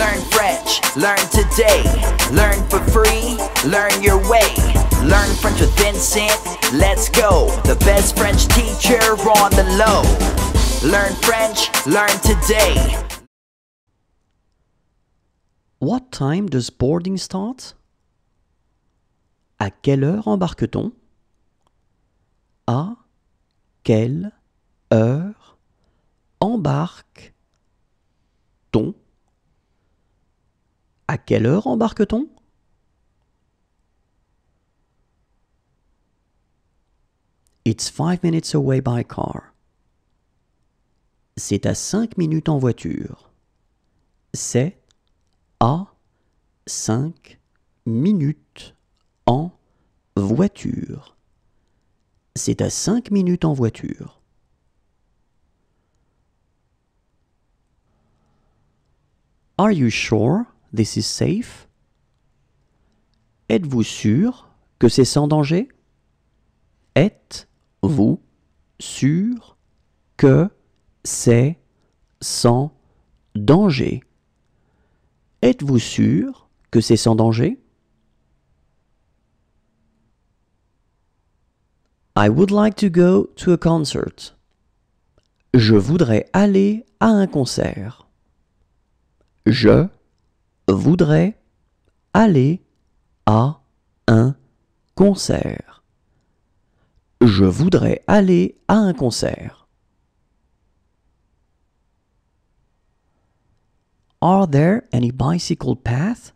Learn French, learn today. Learn for free, learn your way. Learn French with Vincent, let's go. The best French teacher on the low. Learn French, learn today. What time does boarding start? À quelle heure embarque-t-on? À quelle heure embarque-t-on? À quelle heure embarque-t-on It's five minutes away by car. C'est à cinq minutes en voiture. C'est à cinq minutes en voiture. C'est à cinq minutes en voiture. Are you sure? this is safe Êtes-vous sûr que c'est sans danger Êtes-vous sûr que c'est sans danger Êtes-vous sûr que c'est sans danger I would like to go to a concert. Je voudrais aller à un concert. Je voudrais aller à un concert. Je voudrais aller à un concert. Are there any bicycle paths?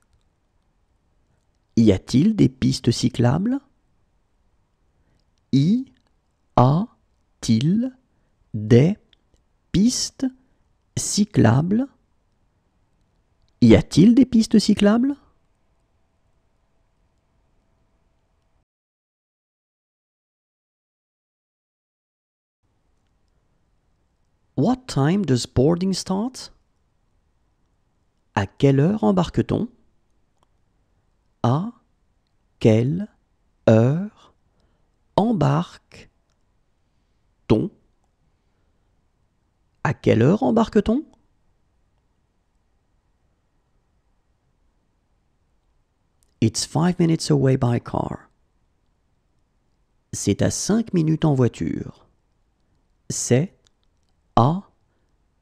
Y a-t-il des pistes cyclables? Y a-t-il des pistes cyclables? Y a-t-il des pistes cyclables What time does boarding start? À quelle heure embarque-t-on? À quelle heure embarque-t-on? À quelle heure embarque-t-on? It's five minutes away by car. C'est à cinq minutes en voiture. C'est à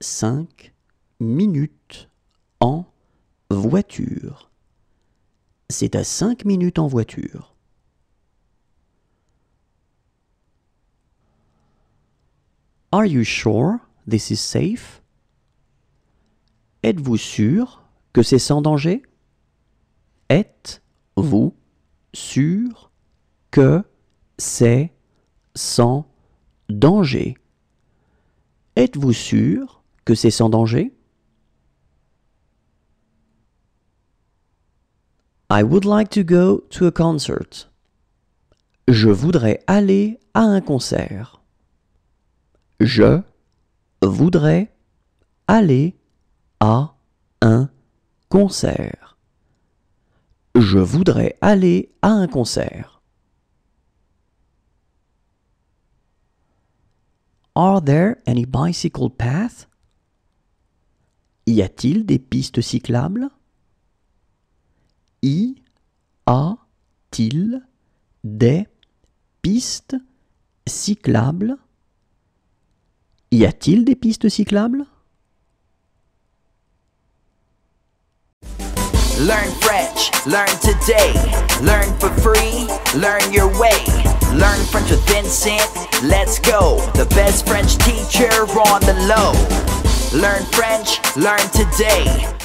cinq minutes en voiture. C'est à cinq minutes en voiture. Are you sure this is safe? Êtes-vous sûr que c'est sans danger? Êtes vous sûr que c'est sans danger Êtes-vous sûr que c'est sans danger I would like to go to a concert. Je voudrais aller à un concert. Je voudrais aller à un concert. Je voudrais aller à un concert. Are there any bicycle paths? Y a-t-il des pistes cyclables? Y a-t-il des pistes cyclables? Y a-t-il des pistes cyclables? Learn French, learn today. Learn for free, learn your way. Learn French with Vincent, let's go. The best French teacher on the low. Learn French, learn today.